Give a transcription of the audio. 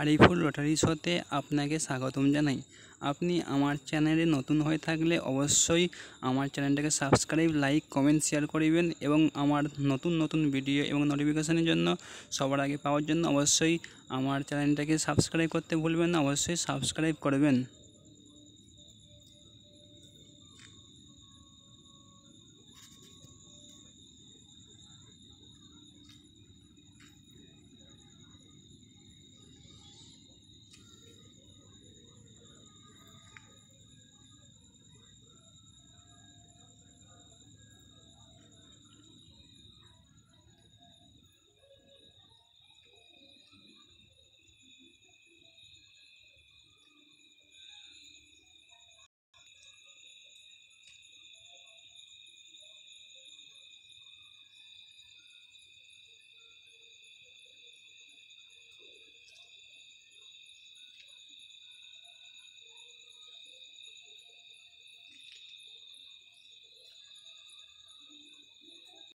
Ariful Rotary শোতে আপনাকে স্বাগতম জানাই আপনি আমার চ্যানেলে নতুন হয়ে থাকলে অবশ্যই আমার চ্যানেলটাকে সাবস্ক্রাইব লাইক কমেন্ট শেয়ার করবেন এবং আমার নতুন নতুন ভিডিও এবং নোটিফিকেশানের জন্য সবার আগে পাওয়ার জন্য অবশ্যই আমার চ্যানেলটাকে সাবস্ক্রাইব করতে ভুলবেন না অবশ্যই সাবস্ক্রাইব করবেন